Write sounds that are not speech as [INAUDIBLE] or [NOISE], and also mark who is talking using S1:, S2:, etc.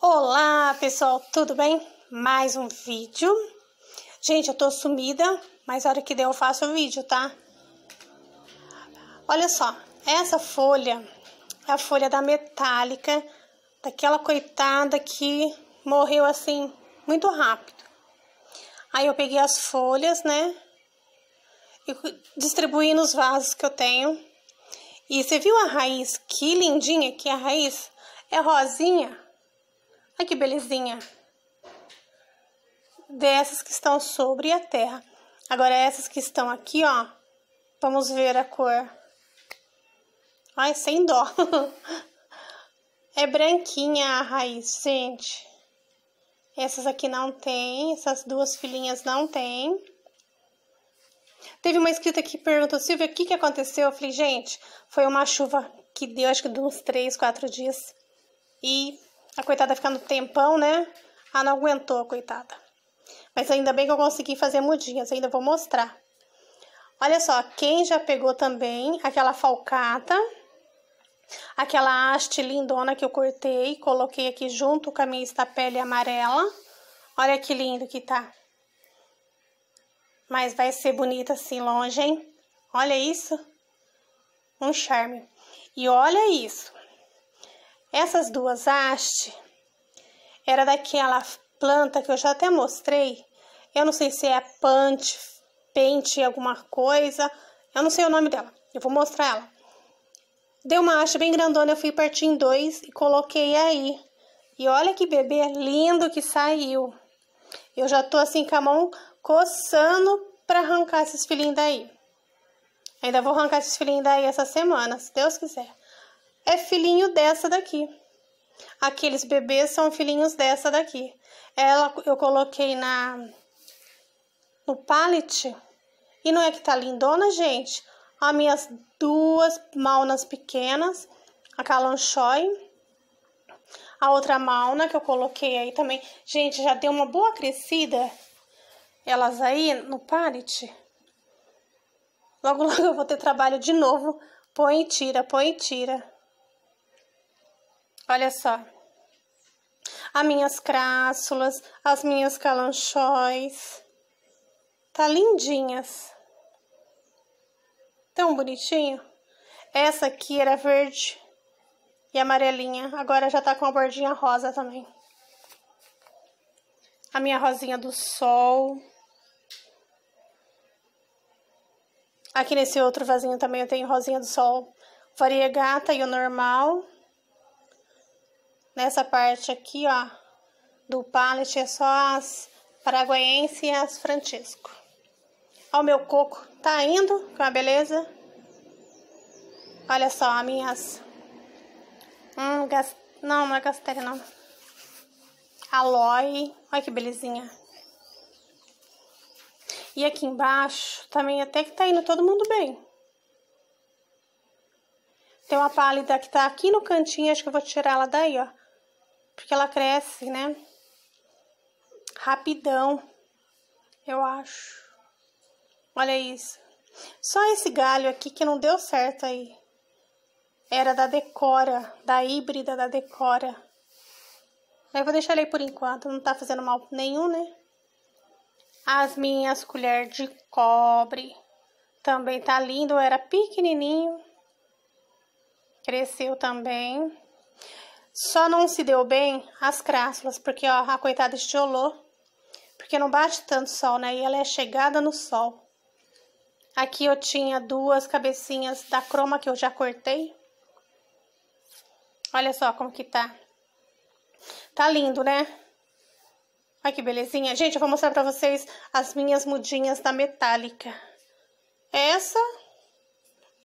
S1: Olá pessoal, tudo bem? Mais um vídeo. Gente, eu tô sumida, mas a hora que der eu faço o vídeo, tá? Olha só, essa folha é a folha da metálica, daquela coitada que morreu assim muito rápido. Aí eu peguei as folhas, né? E distribuí nos vasos que eu tenho. E você viu a raiz? Que lindinha que é a raiz. É rosinha, Ai que belezinha! Dessas que estão sobre a terra. Agora, essas que estão aqui, ó, vamos ver a cor. Ai, sem dó. [LAUGHS] é branquinha a raiz, gente. Essas aqui não tem, essas duas filhinhas não tem. Teve uma escrita que perguntou, Silvia, o que, que aconteceu? Eu falei, gente, foi uma chuva que deu, acho que de uns três, quatro dias. E a coitada ficando tempão, né? Ah, não aguentou, coitada. Mas ainda bem que eu consegui fazer mudinhas, ainda vou mostrar. Olha só, quem já pegou também aquela falcata, aquela haste lindona que eu cortei, coloquei aqui junto com a minha pele amarela. Olha que lindo que tá. Mas vai ser bonita assim longe, hein? Olha isso. Um charme. E olha isso. Essas duas hastes era daquela planta que eu já até mostrei. Eu não sei se é pante, pente, alguma coisa. Eu não sei o nome dela. Eu vou mostrar ela. Deu uma haste bem grandona, eu fui partir em dois e coloquei aí. E olha que bebê lindo que saiu. Eu já tô assim com a mão coçando para arrancar esses filhinhos daí. Ainda vou arrancar esses filhinhos daí essa semana, se Deus quiser é filhinho dessa daqui. Aqueles bebês são filhinhos dessa daqui. Ela eu coloquei na no pallet e não é que tá lindona, gente? As minhas duas maunas pequenas, a Calanchoy, a outra mauna que eu coloquei aí também. Gente, já deu uma boa crescida elas aí no pallet. Logo, [LAUGHS] logo eu vou ter trabalho de novo. Põe e tira, põe e tira. Olha só. As minhas crássulas, as minhas calanchóis. Tá lindinhas. Tão bonitinho. Essa aqui era verde e amarelinha. Agora já tá com a bordinha rosa também. A minha rosinha do sol. Aqui nesse outro vasinho também eu tenho rosinha do sol variegata e o normal. Nessa parte aqui, ó, do pallet é só as paraguaense e as Francisco. Ó, o meu coco tá indo, que a uma beleza. Olha só, as minhas... Hum, gas... Não, não é gastéria, não. Aloe. Olha que belezinha. E aqui embaixo também até que tá indo todo mundo bem. Tem uma pálida que tá aqui no cantinho, acho que eu vou tirar ela daí, ó porque ela cresce, né? Rapidão, eu acho. Olha isso. Só esse galho aqui que não deu certo aí. Era da Decora, da híbrida da Decora. Eu vou deixar ele aí por enquanto, não tá fazendo mal nenhum, né? As minhas colheres de cobre. Também tá lindo, era pequenininho. Cresceu também. Só não se deu bem as crássulas, porque ó, a coitada estiolou, porque não bate tanto sol, né? E ela é chegada no sol. Aqui eu tinha duas cabecinhas da croma que eu já cortei. Olha só como que tá. Tá lindo, né? Olha que belezinha. Gente, eu vou mostrar pra vocês as minhas mudinhas da metálica. Essa